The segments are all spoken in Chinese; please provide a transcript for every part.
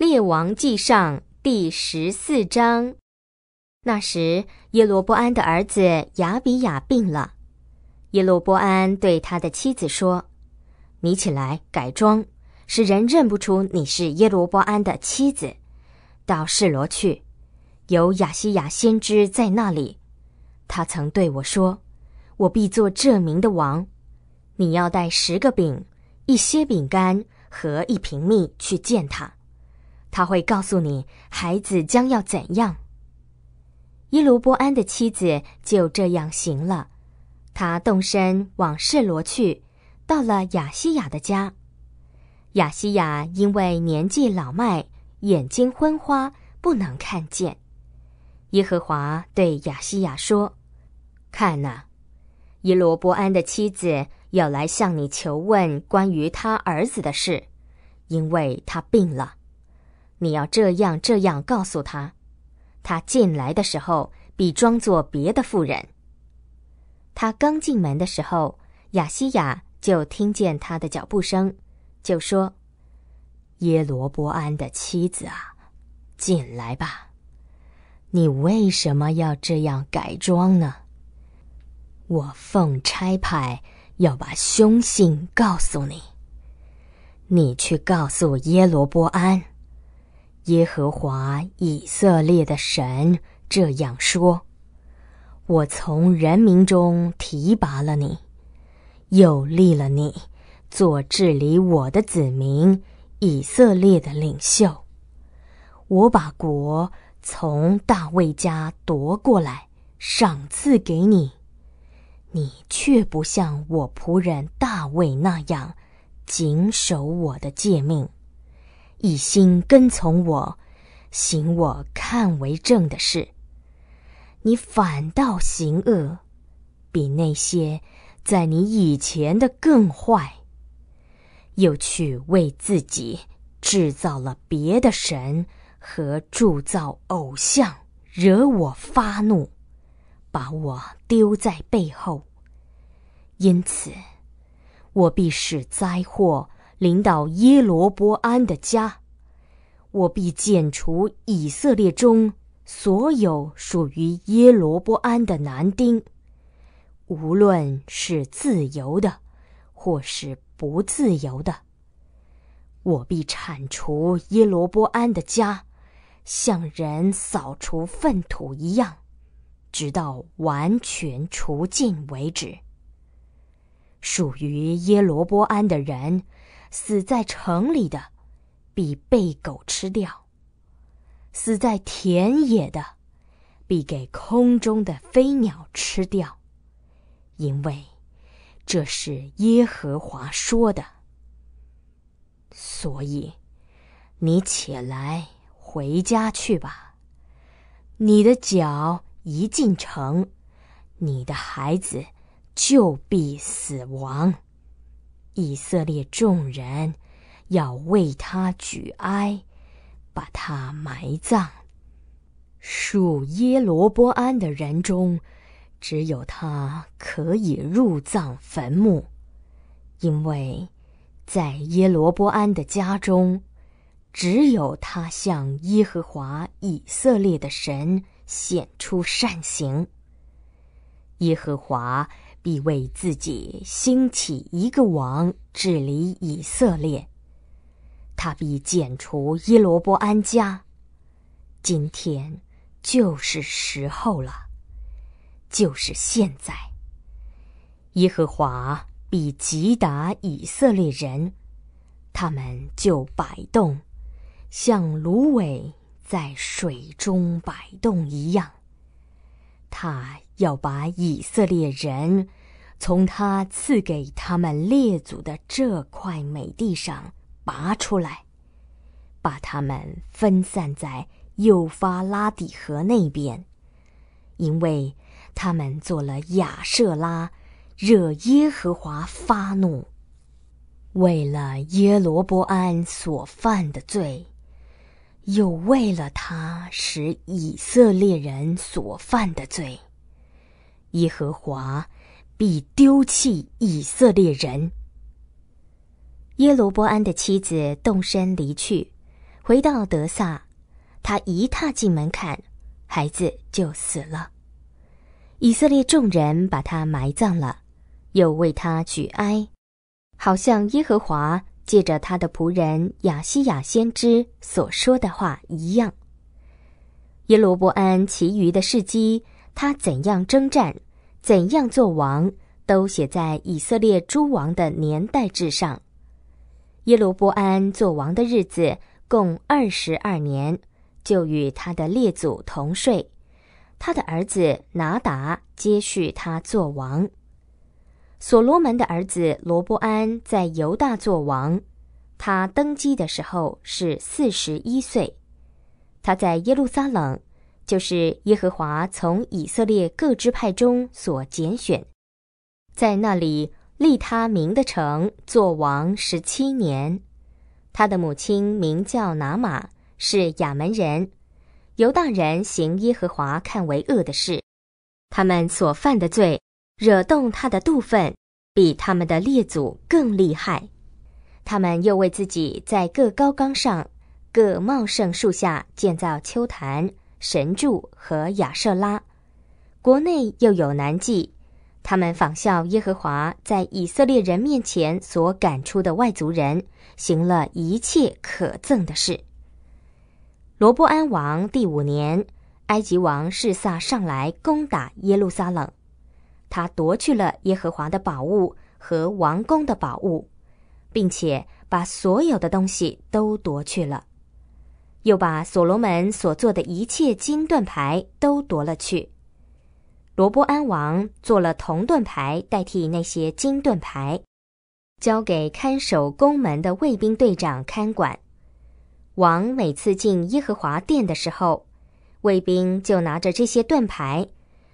《列王记上》第十四章。那时，耶罗波安的儿子雅比亚病了。耶罗波安对他的妻子说：“你起来改装，使人认不出你是耶罗波安的妻子。到示罗去，有亚西雅先知在那里。他曾对我说：‘我必做这名的王。’你要带十个饼、一些饼干和一瓶蜜去见他。”他会告诉你，孩子将要怎样。伊罗伯安的妻子就这样行了，他动身往示罗去，到了雅西亚的家。雅西亚因为年纪老迈，眼睛昏花，不能看见。耶和华对雅西亚说：“看呐，伊罗伯安的妻子要来向你求问关于他儿子的事，因为他病了。”你要这样这样告诉他。他进来的时候，比装作别的妇人。他刚进门的时候，雅西亚就听见他的脚步声，就说：“耶罗波安的妻子啊，进来吧。你为什么要这样改装呢？我奉差派要把凶信告诉你。你去告诉耶罗波安。”耶和华以色列的神这样说：“我从人民中提拔了你，又立了你做治理我的子民以色列的领袖。我把国从大卫家夺过来，赏赐给你，你却不像我仆人大卫那样谨守我的诫命。”一心跟从我，行我看为正的事，你反倒行恶，比那些在你以前的更坏。又去为自己制造了别的神和铸造偶像，惹我发怒，把我丢在背后，因此我必使灾祸。领导耶罗波安的家，我必剪除以色列中所有属于耶罗波安的男丁，无论是自由的，或是不自由的。我必铲除耶罗波安的家，像人扫除粪土一样，直到完全除尽为止。属于耶罗波安的人。死在城里的，必被狗吃掉；死在田野的，必给空中的飞鸟吃掉。因为这是耶和华说的。所以，你起来回家去吧。你的脚一进城，你的孩子就必死亡。以色列众人要为他举哀，把他埋葬。数耶罗波安的人中，只有他可以入葬坟墓，因为，在耶罗波安的家中，只有他向耶和华以色列的神显出善行。耶和华。必为自己兴起一个王治理以色列，他必剪除耶罗波安家。今天就是时候了，就是现在。耶和华必击打以色列人，他们就摆动，像芦苇在水中摆动一样。他。要把以色列人从他赐给他们列祖的这块美地上拔出来，把他们分散在幼发拉底河那边，因为他们做了亚瑟拉，惹耶和华发怒；为了耶罗伯安所犯的罪，又为了他使以色列人所犯的罪。耶和华必丢弃以色列人。耶罗伯安的妻子动身离去，回到德萨，他一踏进门槛，孩子就死了。以色列众人把他埋葬了，又为他举哀，好像耶和华借着他的仆人亚西雅先知所说的话一样。耶罗伯安其余的事迹。他怎样征战，怎样做王，都写在以色列诸王的年代志上。耶罗波安做王的日子共二十二年，就与他的列祖同睡。他的儿子拿达接续他做王。所罗门的儿子罗波安在犹大做王，他登基的时候是四十一岁，他在耶路撒冷。就是耶和华从以色列各支派中所拣选，在那里立他名的城做王十七年。他的母亲名叫拿玛，是亚门人。犹大人行耶和华看为恶的事，他们所犯的罪，惹动他的妒愤，比他们的列祖更厉害。他们又为自己在各高冈上、各茂盛树下建造秋坛。神柱和亚瑟拉，国内又有南祭，他们仿效耶和华在以色列人面前所赶出的外族人，行了一切可憎的事。罗波安王第五年，埃及王示撒上来攻打耶路撒冷，他夺去了耶和华的宝物和王宫的宝物，并且把所有的东西都夺去了。又把所罗门所做的一切金盾牌都夺了去。罗波安王做了铜盾牌代替那些金盾牌，交给看守宫门的卫兵队长看管。王每次进耶和华殿的时候，卫兵就拿着这些盾牌，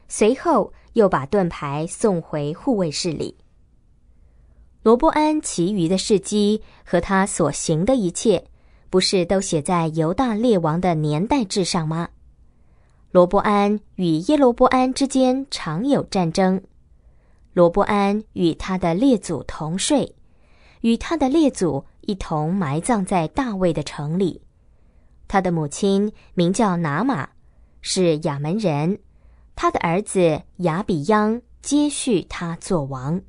随后又把盾牌送回护卫室里。罗波安其余的事迹和他所行的一切。不是都写在犹大列王的年代志上吗？罗伯安与耶罗伯安之间常有战争。罗伯安与他的列祖同睡，与他的列祖一同埋葬在大卫的城里。他的母亲名叫拿玛，是亚门人。他的儿子亚比央接续他做王。